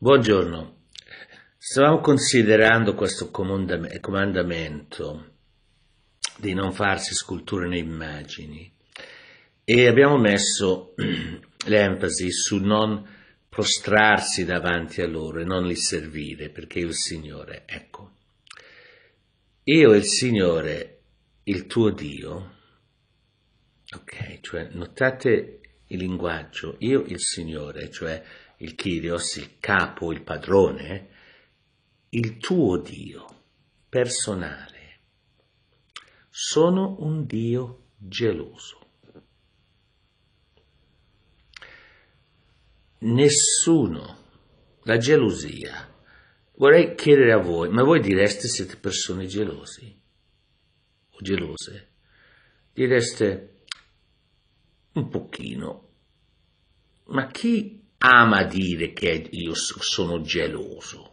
Buongiorno. Stavamo considerando questo comandamento di non farsi sculture né immagini e abbiamo messo l'enfasi su non prostrarsi davanti a loro e non li servire perché il Signore, ecco, io il Signore, il tuo Dio, ok, cioè notate il linguaggio, io il Signore, cioè il Kyrios, il capo, il padrone, il tuo Dio personale. Sono un Dio geloso. Nessuno, la gelosia. Vorrei chiedere a voi, ma voi direste siete persone gelosi o gelose? Direste un pochino, ma chi ama dire che io sono geloso.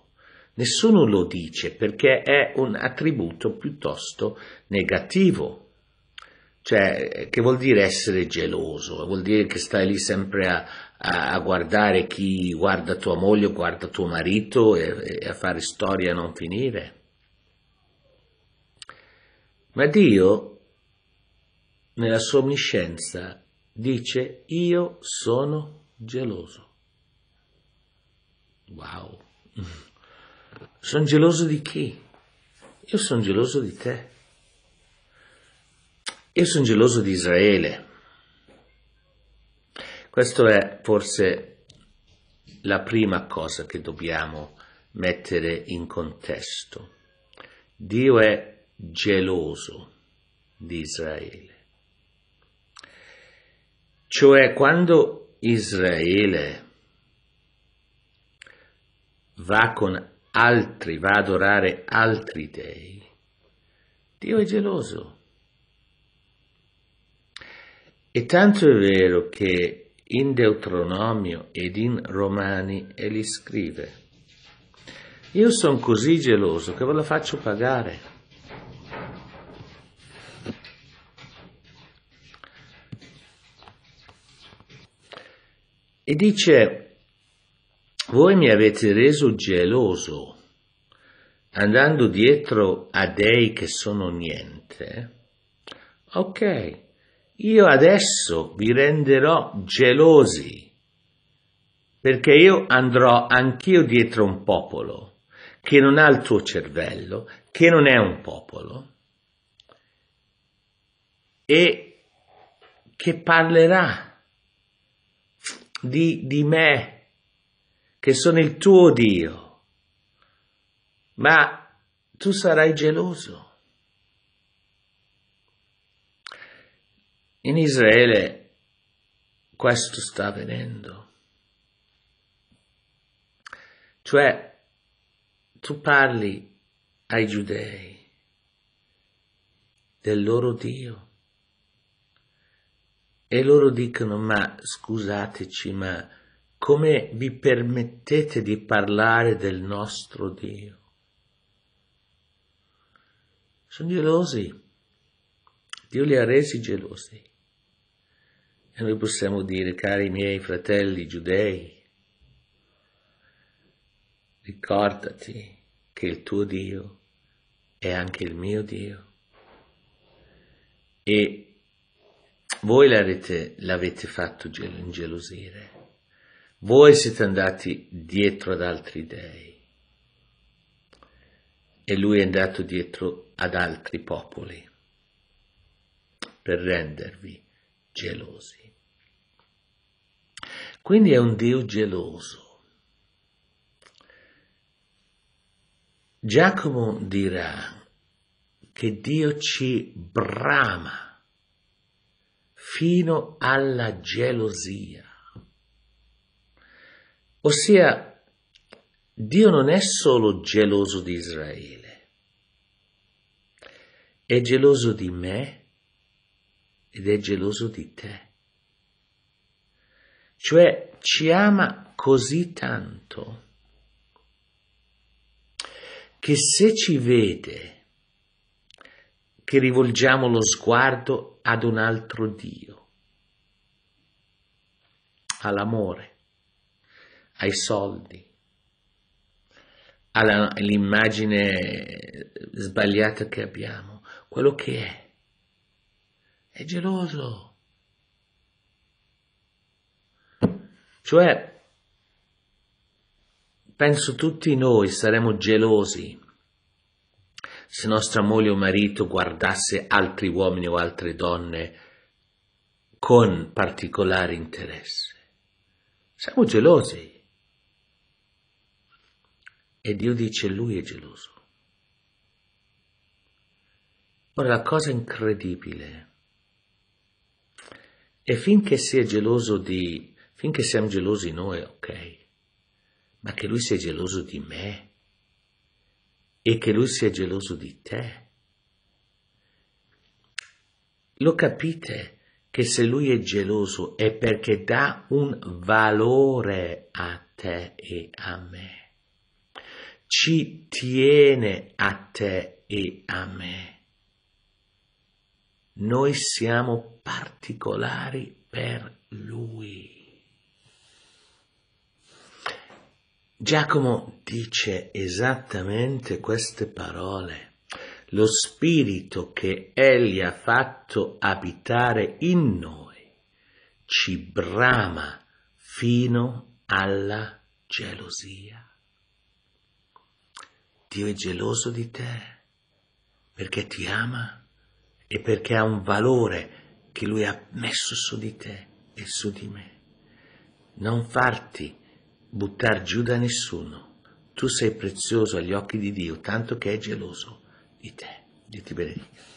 Nessuno lo dice perché è un attributo piuttosto negativo. Cioè, che vuol dire essere geloso? Vuol dire che stai lì sempre a, a, a guardare chi guarda tua moglie, guarda tuo marito e, e a fare storie a non finire. Ma Dio, nella sua omniscienza, dice io sono geloso. Wow. Sono geloso di chi? Io sono geloso di te. Io sono geloso di Israele. Questa è forse la prima cosa che dobbiamo mettere in contesto. Dio è geloso di Israele. Cioè quando Israele va con altri, va ad adorare altri dei, Dio è geloso. E tanto è vero che in Deuteronomio ed in Romani egli scrive, io sono così geloso che ve la faccio pagare. E dice, voi mi avete reso geloso andando dietro a dei che sono niente. Ok, io adesso vi renderò gelosi, perché io andrò anch'io dietro un popolo che non ha il tuo cervello, che non è un popolo, e che parlerà di, di me che sono il tuo Dio, ma tu sarai geloso. In Israele questo sta avvenendo. Cioè, tu parli ai giudei del loro Dio e loro dicono, ma scusateci, ma come vi permettete di parlare del nostro Dio. Sono gelosi. Dio li ha resi gelosi. E noi possiamo dire, cari miei fratelli giudei, ricordati che il tuo Dio è anche il mio Dio. E voi l'avete, l'avete fatto gel- ingelosire voi siete andati dietro ad altri dei e lui è andato dietro ad altri popoli per rendervi gelosi. Quindi è un Dio geloso. Giacomo dirà che Dio ci brama fino alla gelosia. Ossia, Dio non è solo geloso di Israele, è geloso di me ed è geloso di te. Cioè ci ama così tanto che se ci vede che rivolgiamo lo sguardo ad un altro Dio, all'amore, ai soldi, all'immagine sbagliata che abbiamo, quello che è. È geloso. Cioè, penso tutti noi saremmo gelosi se nostra moglie o marito guardasse altri uomini o altre donne con particolare interesse. Siamo gelosi. E Dio dice lui è geloso. Ora la cosa incredibile è finché si è geloso di, finché siamo gelosi noi, ok, ma che lui sia geloso di me e che lui sia geloso di te. Lo capite che se lui è geloso è perché dà un valore a te e a me ci tiene a te e a me. Noi siamo particolari per lui. Giacomo dice esattamente queste parole. Lo spirito che egli ha fatto abitare in noi ci brama fino alla gelosia. Dio è geloso di te perché ti ama e perché ha un valore che Lui ha messo su di te e su di me. Non farti buttare giù da nessuno. Tu sei prezioso agli occhi di Dio, tanto che è geloso di te. Dio ti benedica.